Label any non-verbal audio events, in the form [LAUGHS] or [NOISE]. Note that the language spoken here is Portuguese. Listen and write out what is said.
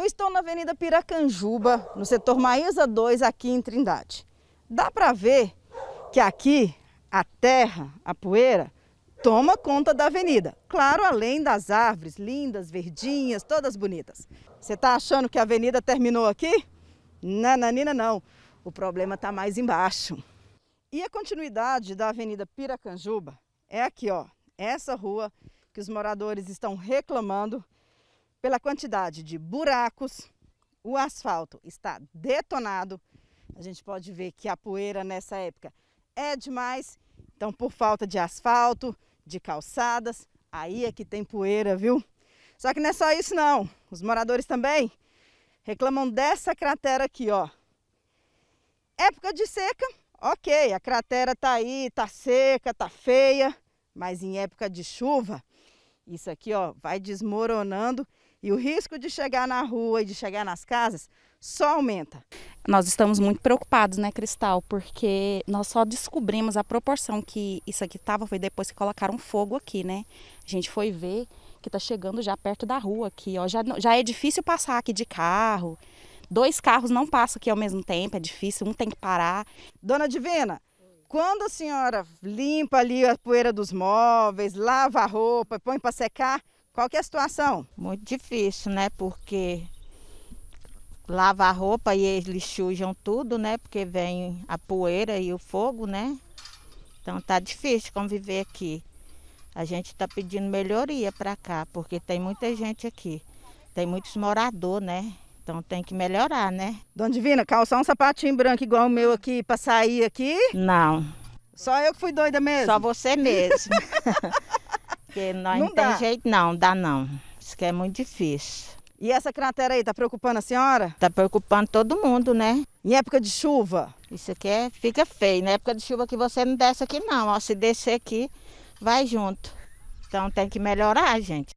Eu estou na Avenida Piracanjuba, no setor Maísa 2, aqui em Trindade. Dá para ver que aqui a terra, a poeira, toma conta da avenida. Claro, além das árvores lindas, verdinhas, todas bonitas. Você está achando que a avenida terminou aqui? Nananina não, o problema está mais embaixo. E a continuidade da Avenida Piracanjuba é aqui, ó, essa rua que os moradores estão reclamando pela quantidade de buracos, o asfalto está detonado. A gente pode ver que a poeira nessa época é demais. Então, por falta de asfalto, de calçadas, aí é que tem poeira, viu? Só que não é só isso não. Os moradores também reclamam dessa cratera aqui, ó. Época de seca, ok, a cratera tá aí, tá seca, tá feia, mas em época de chuva, isso aqui, ó, vai desmoronando e o risco de chegar na rua e de chegar nas casas só aumenta. Nós estamos muito preocupados, né, Cristal? Porque nós só descobrimos a proporção que isso aqui estava foi depois que colocaram fogo aqui, né? A gente foi ver que está chegando já perto da rua aqui, ó. Já, já é difícil passar aqui de carro. Dois carros não passam aqui ao mesmo tempo, é difícil, um tem que parar. Dona Divina, quando a senhora limpa ali a poeira dos móveis, lava a roupa, põe para secar, qual que é a situação? Muito difícil, né? Porque lava a roupa e eles sujam tudo, né? Porque vem a poeira e o fogo, né? Então tá difícil conviver aqui. A gente tá pedindo melhoria para cá, porque tem muita gente aqui. Tem muitos moradores, né? Então tem que melhorar, né? Dona Divina, calçar um sapatinho branco igual o meu aqui para sair aqui? Não. Só eu que fui doida mesmo? Só você mesmo. [LAUGHS] Porque não, dá. tem jeito não, dá não. Isso que é muito difícil. E essa cratera aí, tá preocupando a senhora? Tá preocupando todo mundo, né? Em época de chuva? Isso aqui é, fica feio. Na né? época de chuva que você não desce aqui não. Ó, se descer aqui, vai junto. Então tem que melhorar, gente.